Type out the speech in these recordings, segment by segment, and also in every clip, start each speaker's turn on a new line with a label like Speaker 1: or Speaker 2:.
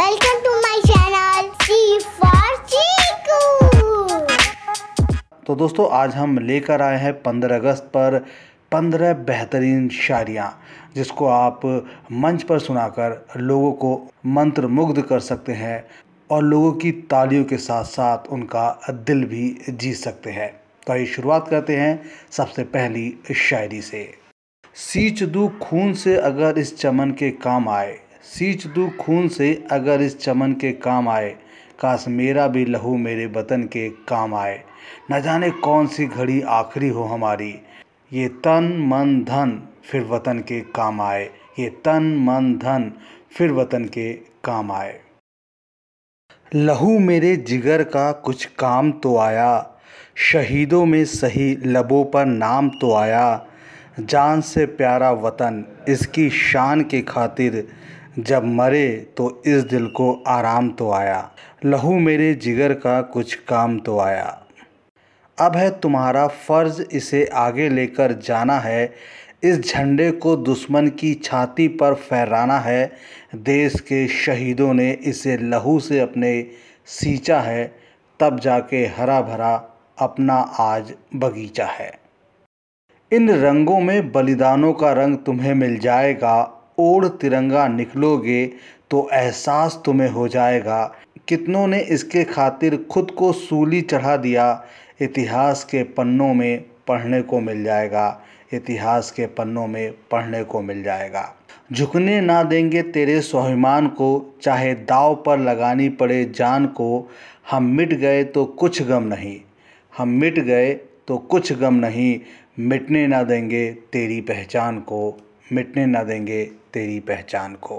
Speaker 1: Welcome to my channel तो दोस्तों आज हम लेकर आए हैं पंद्रह अगस्त पर पंद्रह बेहतरीन शायरियाँ जिसको आप मंच पर सुनाकर लोगों को मंत्र मुग्ध कर सकते हैं और लोगों की तालियों के साथ साथ उनका दिल भी जीत सकते हैं तो आइए शुरुआत करते हैं सबसे पहली शायरी से सींच दू खून से अगर इस चमन के काम आए सींच दू खून से अगर इस चमन के काम आए काश मेरा भी लहू मेरे वतन के काम आए न जाने कौन सी घड़ी आखिरी हो हमारी ये तन मन धन फिर वतन के काम आए ये तन मन धन फिर वतन के काम आए लहू मेरे जिगर का कुछ काम तो आया शहीदों में सही लबों पर नाम तो आया जान से प्यारा वतन इसकी शान के खातिर जब मरे तो इस दिल को आराम तो आया लहू मेरे जिगर का कुछ काम तो आया अब है तुम्हारा फ़र्ज़ इसे आगे लेकर जाना है इस झंडे को दुश्मन की छाती पर फहराना है देश के शहीदों ने इसे लहू से अपने सींचा है तब जाके हरा भरा अपना आज बगीचा है इन रंगों में बलिदानों का रंग तुम्हें मिल जाएगा ओढ़ तिरंगा निकलोगे तो एहसास तुम्हें हो जाएगा कितनों ने इसके खातिर खुद को सूली चढ़ा दिया इतिहास के पन्नों में पढ़ने को मिल जाएगा इतिहास के पन्नों में पढ़ने को मिल जाएगा झुकने ना देंगे तेरे स्वाभिमान को चाहे दाव पर लगानी पड़े जान को हम मिट गए तो कुछ गम नहीं हम मिट गए तो कुछ गम नहीं मिटने ना देंगे तेरी पहचान को मिटने न देंगे तेरी पहचान को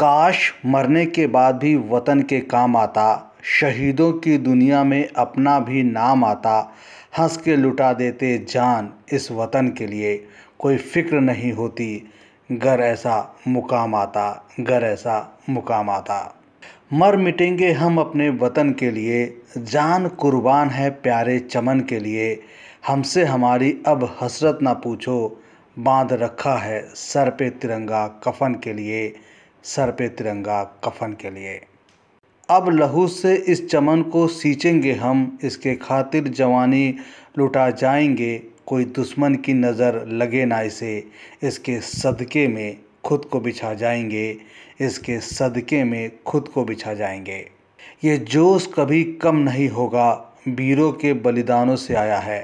Speaker 1: काश मरने के बाद भी वतन के काम आता शहीदों की दुनिया में अपना भी नाम आता हंस के लुटा देते जान इस वतन के लिए कोई फिक्र नहीं होती गर ऐसा मुकाम आता गर ऐसा मुकाम आता मर मिटेंगे हम अपने वतन के लिए जान कुर्बान है प्यारे चमन के लिए हमसे हमारी अब हसरत ना पूछो बांध रखा है सर पे तिरंगा कफन के लिए सर पे तिरंगा कफन के लिए अब लहू से इस चमन को सींचेंगे हम इसके खातिर जवानी लुटा जाएंगे कोई दुश्मन की नज़र लगे ना इसे इसके सदके में खुद को बिछा जाएंगे इसके सदके में खुद को बिछा जाएंगे ये जोश कभी कम नहीं होगा वीरों के बलिदानों से आया है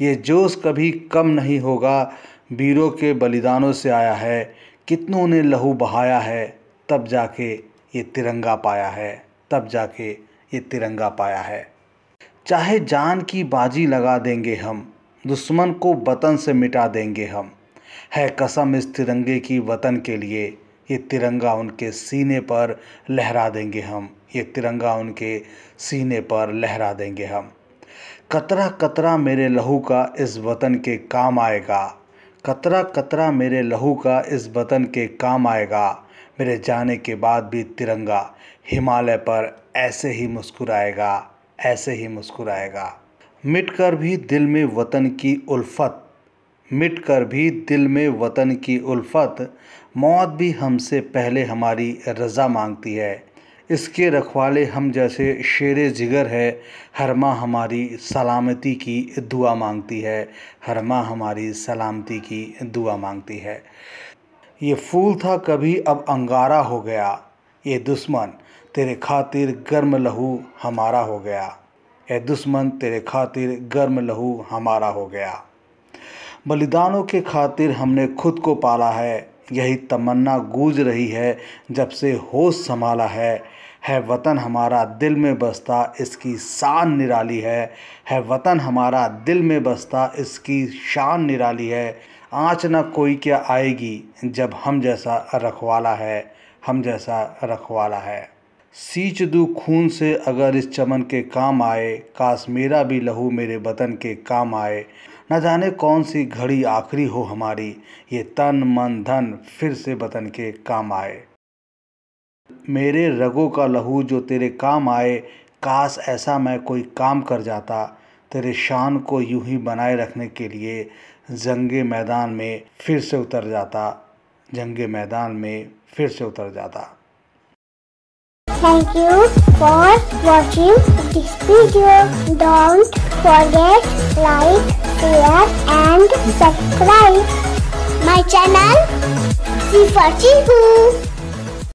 Speaker 1: ये जोश कभी कम नहीं होगा वीरों के बलिदानों से आया है कितनों ने लहू बहाया है तब जाके ये तिरंगा पाया है तब जाके ये तिरंगा पाया है चाहे जान की बाजी लगा देंगे हम दुश्मन को वतन से मिटा देंगे हम है कसम इस तिरंगे की वतन के लिए ये तिरंगा उनके सीने पर लहरा देंगे हम ये तिरंगा उनके सीने पर लहरा देंगे हम कतरा कतरा मेरे लहू का इस वतन के काम आएगा कतरा कतरा मेरे लहू का इस वतन के काम आएगा मेरे जाने के बाद भी तिरंगा हिमालय पर ऐसे ही मुस्कुराएगा ऐसे ही मुस्कुराएगा मिट कर भी दिल में वतन की उल्फत मिट कर भी दिल में वतन की उल्फत मौत भी हमसे पहले हमारी रज़ा मांगती है इसके रखवाले हम जैसे शेर जिगर है हर माँ हमारी सलामती की दुआ मांगती है हर माँ हमारी सलामती की दुआ मांगती है ये फूल था कभी अब अंगारा हो गया ये दुश्मन तेरे खातिर गर्म लहू हमारा हो गया ए दुश्मन तेरे खातिर गर्म लहू हमारा हो गया बलिदानों के खातिर हमने खुद को पाला है यही तमन्ना गूंज रही है जब से होश संभाला है है वतन हमारा दिल में बसता इसकी शान निराली है है वतन हमारा दिल में बसता इसकी शान निराली है आँच न कोई क्या आएगी जब हम जैसा रखवाला है हम जैसा रखवाला है सींच दू खून से अगर इस चमन के काम आए काश मेरा भी लहू मेरे वतन के काम आए न जाने कौन सी घड़ी आखिरी हो हमारी ये तन मन धन फिर से बतन के काम आए मेरे रगों का लहू जो तेरे काम आए काश ऐसा मैं कोई काम कर जाता तेरे शान को यूं ही बनाए रखने के लिए जंग मैदान में फिर से उतर जाता जंग मैदान में फिर से उतर जाता Thank you for watching this video. Don't forget like, share and subscribe my channel. See for Chihu.